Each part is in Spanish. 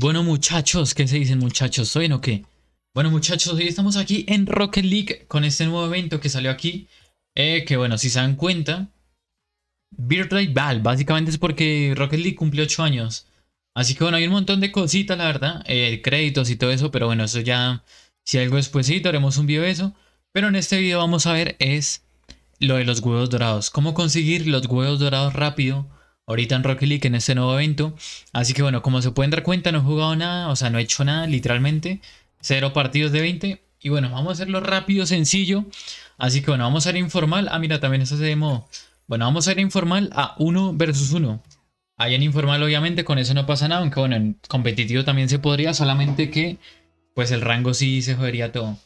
Bueno muchachos, ¿qué se dicen muchachos? ¿Soy o qué? Bueno muchachos, hoy estamos aquí en Rocket League con este nuevo evento que salió aquí. Eh, que bueno, si se dan cuenta, Virtual ball básicamente es porque Rocket League cumplió 8 años. Así que bueno, hay un montón de cositas, la verdad, eh, créditos y todo eso, pero bueno, eso ya, si algo sí, haremos un video de eso. Pero en este video vamos a ver es lo de los huevos dorados, cómo conseguir los huevos dorados rápido ahorita en Rocket League en este nuevo evento. Así que bueno, como se pueden dar cuenta, no he jugado nada, o sea, no he hecho nada literalmente. Cero partidos de 20. Y bueno, vamos a hacerlo rápido, sencillo. Así que bueno, vamos a ir informal. Ah, mira, también eso se de modo. Bueno, vamos a ir informal a 1 versus 1. Ahí en informal, obviamente, con eso no pasa nada, aunque bueno, en competitivo también se podría, solamente que pues el rango sí se jodería todo.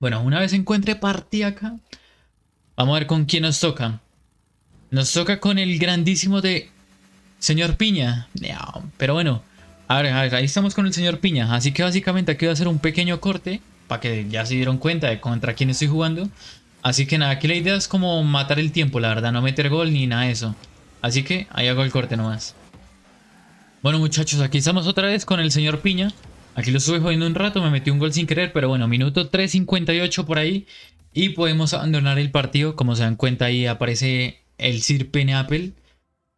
Bueno, una vez encuentre partida acá, vamos a ver con quién nos toca. Nos toca con el grandísimo de Señor Piña. pero bueno, a ver, ahí estamos con el señor Piña. Así que básicamente aquí voy a hacer un pequeño corte para que ya se dieron cuenta de contra quién estoy jugando. Así que nada, aquí la idea es como matar el tiempo, la verdad, no meter gol ni nada de eso. Así que ahí hago el corte nomás. Bueno muchachos, aquí estamos otra vez con el señor Piña. Aquí lo estuve jugando un rato, me metí un gol sin querer, pero bueno, minuto 3.58 por ahí. Y podemos abandonar el partido, como se dan cuenta ahí aparece el Sir Pene Apple.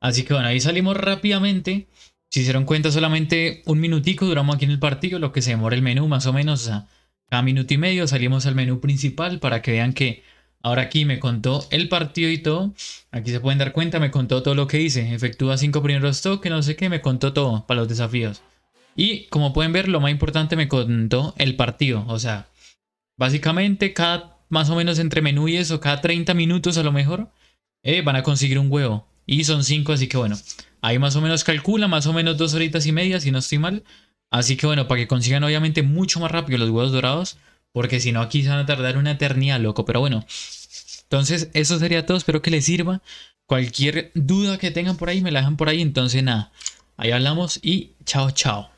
Así que bueno, ahí salimos rápidamente. Si se dieron cuenta, solamente un minutico duramos aquí en el partido, lo que se demora el menú más o menos. a cada minuto y medio salimos al menú principal para que vean que ahora aquí me contó el partido y todo. Aquí se pueden dar cuenta, me contó todo lo que hice. Efectúa cinco primeros toques, no sé qué, me contó todo para los desafíos. Y como pueden ver, lo más importante me contó el partido. O sea, básicamente cada más o menos entre menú y eso, cada 30 minutos a lo mejor, eh, van a conseguir un huevo. Y son 5, así que bueno, ahí más o menos calcula, más o menos dos horitas y media, si no estoy mal. Así que bueno, para que consigan obviamente mucho más rápido los huevos dorados, porque si no aquí se van a tardar una eternidad, loco. Pero bueno, entonces eso sería todo, espero que les sirva. Cualquier duda que tengan por ahí, me la dejan por ahí. Entonces nada, ahí hablamos y chao, chao.